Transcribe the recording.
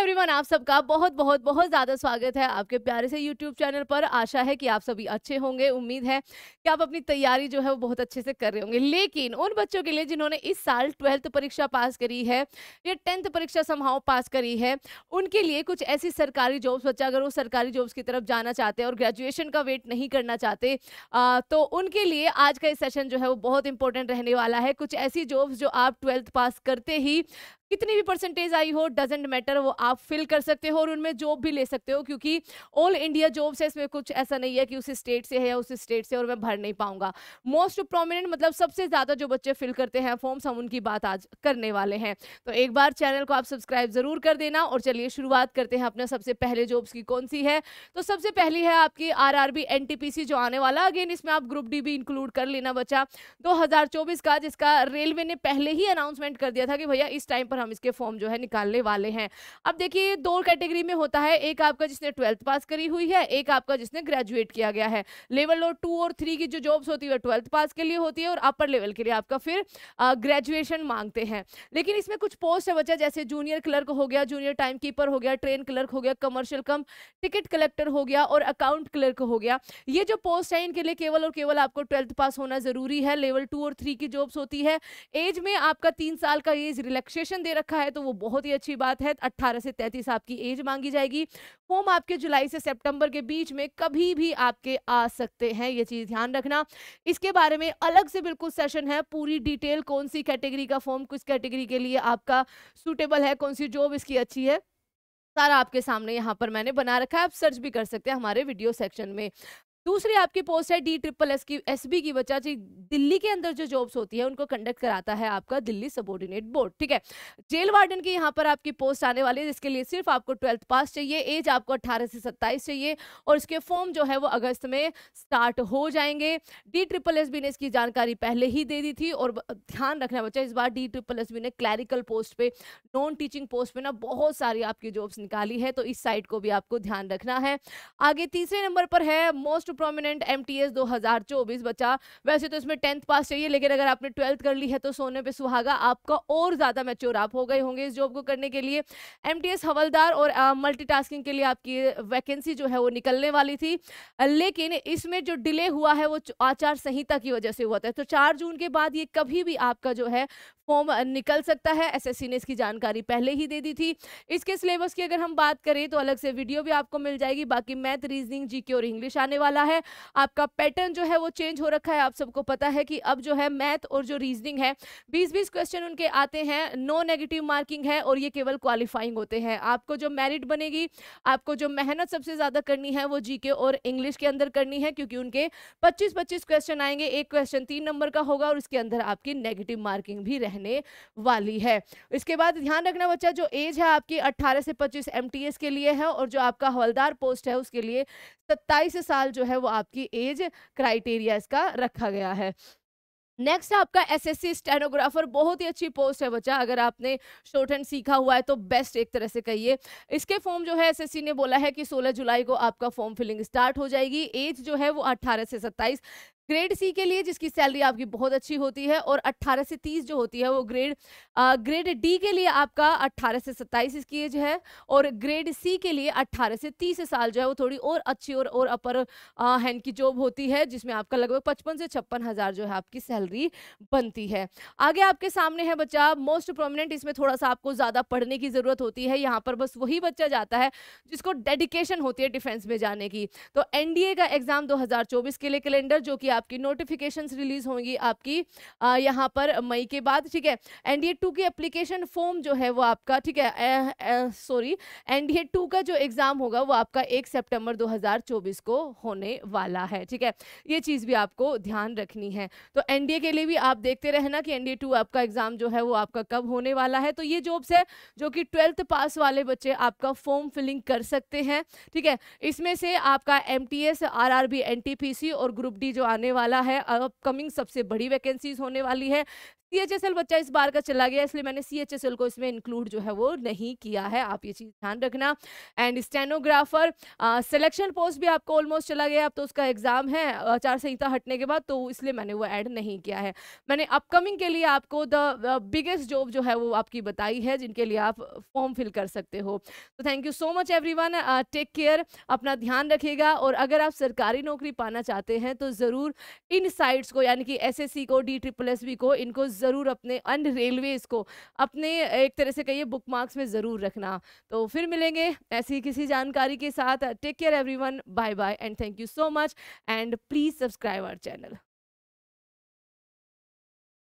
everyone आप सबका बहुत बहुत बहुत ज़्यादा स्वागत है आपके प्यारे से यूट्यूब चैनल पर आशा है कि आप सभी अच्छे होंगे उम्मीद है कि आप अपनी तैयारी जो है वो बहुत अच्छे से कर रहे होंगे लेकिन उन बच्चों के लिए जिन्होंने इस साल ट्वेल्थ परीक्षा पास करी है या टेंथ परीक्षा संभाव पास करी है उनके लिए कुछ ऐसी सरकारी जॉब्स बच्चा अगर वो सरकारी जॉब्स की तरफ जाना चाहते हैं और ग्रेजुएशन का वेट नहीं करना चाहते तो उनके लिए आज का ये सेशन जो है वो बहुत इंपॉर्टेंट रहने वाला है कुछ ऐसी जॉब्स जो आप ट्वेल्थ पास करते ही कितनी भी परसेंटेज आई हो डजेंट मैटर वो आप फिल कर सकते हो और उनमें जॉब भी ले सकते हो क्योंकि ऑल इंडिया जॉब्स है इसमें कुछ ऐसा नहीं है कि उसी स्टेट से है या उसी स्टेट से और मैं भर नहीं पाऊंगा मोस्ट प्रोमिनेंट मतलब सबसे ज़्यादा जो बच्चे फिल करते हैं फॉर्म्स हम उनकी बात आज करने वाले हैं तो एक बार चैनल को आप सब्सक्राइब ज़रूर कर देना और चलिए शुरुआत करते हैं अपने सबसे पहले जॉब्स की कौन सी है तो सबसे पहली है आपकी आर आर जो आने वाला अगेन इसमें आप ग्रुप डी भी इंक्लूड कर लेना बच्चा दो का जिसका रेलवे ने पहले ही अनाउंसमेंट कर दिया था कि भैया इस टाइम पर हम इसके फॉर्म जो है निकालने वाले हैं अब देखिए दो कैटेगरी में होता है एक आपका जिसने ट्वेल्थ पास करी हुई है एक आपका जिसने ग्रेजुएट किया गया है लेवल और टू और थ्री की जो जॉब्स होती है ट्वेल्थ पास के लिए होती है और अपर लेवल के लिए आपका फिर ग्रेजुएशन मांगते हैं लेकिन इसमें कुछ पोस्ट है बच्चा जैसे जूनियर क्लर्क हो गया जूनियर टाइम कीपर हो गया ट्रेन क्लर्क हो गया कमर्शियल कम टिकट कलेक्टर हो गया और अकाउंट क्लर्क हो गया ये जो पोस्ट है इनके लिए केवल और केवल आपको ट्वेल्थ पास होना जरूरी है लेवल टू और थ्री की जॉब्स होती है एज में आपका तीन साल का एज रिलैक्सेशन दे रखा है तो वो बहुत ही अच्छी बात है अट्ठारह से तैतीस आपकी एज मांगी जाएगी फॉर्म आपके जुलाई से सेप्टेम्बर के बीच में कभी भी आपके आ सकते हैं ये चीज़ ध्यान रखना इसके बारे में अलग से बिल्कुल सेशन है पूरी डिटेल कौन सी कैटेगरी का फॉर्म किस कैटेगरी के लिए आपका सूटेबल है कौन सी जॉब इसकी अच्छी है सारा आपके सामने यहाँ पर मैंने बना रखा है आप सर्च भी कर सकते हैं हमारे वीडियो सेक्शन में दूसरी आपकी पोस्ट है डी ट्रिपल एस की एस बी की बच्चा जी दिल्ली के अंदर जो जॉब्स होती है उनको कंडक्ट कराता है आपका दिल्ली सबोर्डिनेट बोर्ड ठीक है जेल वार्डन की यहाँ पर आपकी पोस्ट आने वाली है जिसके लिए सिर्फ आपको ट्वेल्थ पास चाहिए एज आपको अट्ठारह से सत्ताईस चाहिए और इसके फॉर्म जो है वो अगस्त में स्टार्ट हो जाएंगे डी ट्रिपल एस बी ने इसकी जानकारी पहले ही दे दी थी और ध्यान रखना बच्चा इस बार डी ट्रिपल एस बी ने क्लैरिकल पोस्ट पे नॉन टीचिंग पोस्ट पे ना बहुत सारी आपकी जॉब्स निकाली है तो इस साइड को भी आपको ध्यान रखना है आगे तीसरे नंबर पर है most most prominent M T S दो हजार चौबीस बचा वैसे तो इसमें टेंथ पास चाहिए लेकिन अगर आपने ट्वेल्थ कर ली है तो सोने पे सुहागा आपका और ज़्यादा मेच्योर आप हो गए होंगे इस जॉब को करने के लिए एम हवलदार और मल्टी टास्किंग के लिए आपकी वैकेंसी जो है वो निकलने वाली थी लेकिन इसमें जो डिले हुआ है वो आचार संहिता की वजह से हुआ था तो चार जून के बाद ये कभी भी आपका जो है फॉर्म निकल सकता है एसएससी ने इसकी जानकारी पहले ही दे दी थी इसके सिलेबस की अगर हम बात करें तो अलग से वीडियो भी आपको मिल जाएगी बाकी मैथ रीजनिंग जीके और इंग्लिश आने वाला रहा है आपका पैटर्न जो है वो चेंज हो रखा है आप सबको पता है कि अब जो है मैथ और जो रीजनिंग है बीस बीस क्वेश्चन उनके आते हैं नो नेगेटिव मार्किंग है और ये केवल क्वालिफाइंग होते हैं आपको जो मेरिट बनेगी आपको जो मेहनत सबसे ज़्यादा करनी है वो जी और इंग्लिश के अंदर करनी है क्योंकि उनके पच्चीस पच्चीस क्वेश्चन आएंगे एक क्वेश्चन तीन नंबर का होगा और उसके अंदर आपकी नेगेटिव मार्किंग भी रहने वाली है इसके बाद ध्यान रखना बच्चा जो एज है आपकी अट्ठारह से पच्चीस एम के लिए है और जो आपका हवलदार पोस्ट है उसके लिए सत्ताईस साल जो है वो आपकी एज क्राइटेरिया इसका रखा गया है नेक्स्ट आपका एसएससी स्टेनोग्राफर बहुत ही अच्छी पोस्ट है बच्चा अगर आपने शॉर्ट हैंड सीखा हुआ है तो बेस्ट एक तरह से कहिए इसके फॉर्म जो है एसएससी ने बोला है कि 16 जुलाई को आपका फॉर्म फिलिंग स्टार्ट हो जाएगी एज जो है वो 18 से 27 ग्रेड सी के लिए जिसकी सैलरी आपकी बहुत अच्छी होती है और 18 से 30 जो होती है वो ग्रेड ग्रेड डी के लिए आपका 18 से 27 इसकी एज है और ग्रेड सी के लिए 18 से 30 साल जो है वो थोड़ी और अच्छी और और अपर हैंड की जॉब होती है जिसमें आपका लगभग पचपन से छप्पन हज़ार जो है आपकी सैलरी बनती है आगे आपके सामने है बच्चा मोस्ट प्रोमिनेंट इसमें थोड़ा सा आपको ज़्यादा पढ़ने की ज़रूरत होती है यहाँ पर बस वही बच्चा जाता है जिसको डेडिकेशन होती है डिफेंस में जाने की तो एनडीए का एग्ज़ाम 2024 के लिए कैलेंडर जो कि आप आपकी नोटिफिकेशन रिलीज होंगी आपकी यहाँ पर मई के बाद ठीक है एनडीए टू की एप्लीकेशन फॉर्म जो है वो आपका ठीक है सॉरी एनडीए टू का जो एग्ज़ाम होगा वो आपका एक सेप्टेम्बर दो को होने वाला है ठीक है ये चीज़ भी आपको ध्यान रखनी है तो एनडीए के लिए भी आप देखते रहना कि एनडीए टू आपका एग्ज़ाम जो है वो आपका कब होने वाला है तो ये जॉब्स है जो कि ट्वेल्थ पास वाले बच्चे आपका फॉर्म फिलिंग कर सकते हैं ठीक है इसमें से आपका एमटीएस आरआरबी एनटीपीसी और ग्रुप डी जो आने होने वाला है अपकमिंग सबसे बड़ी वैकेंसीज होने वाली है सी बच्चा इस बार का चला गया इसलिए मैंने सी को इसमें इंक्लूड जो है वो नहीं किया है आप ये चीज़ ध्यान रखना एंड स्टेनोग्राफर सिलेक्शन पोस्ट भी आपको ऑलमोस्ट चला गया अब तो उसका एग्ज़ाम है आचार संहिता हटने के बाद तो इसलिए मैंने वो ऐड नहीं किया है मैंने अपकमिंग के लिए आपको द बिगेस्ट जॉब जो है वो आपकी बताई है जिनके लिए आप फॉर्म फिल कर सकते हो तो thank you so much everyone take care अपना ध्यान रखेगा और अगर आप सरकारी नौकरी पाना चाहते हैं तो ज़रूर इन साइट्स को यानी कि एस को डी ट्रिपल एस को इनको ज़रूर अपने अन रेलवेज़ को अपने एक तरह से कहिए बुक मार्क्स में ज़रूर रखना तो फिर मिलेंगे ऐसी किसी जानकारी के साथ take care everyone bye bye and thank you so much and please subscribe our channel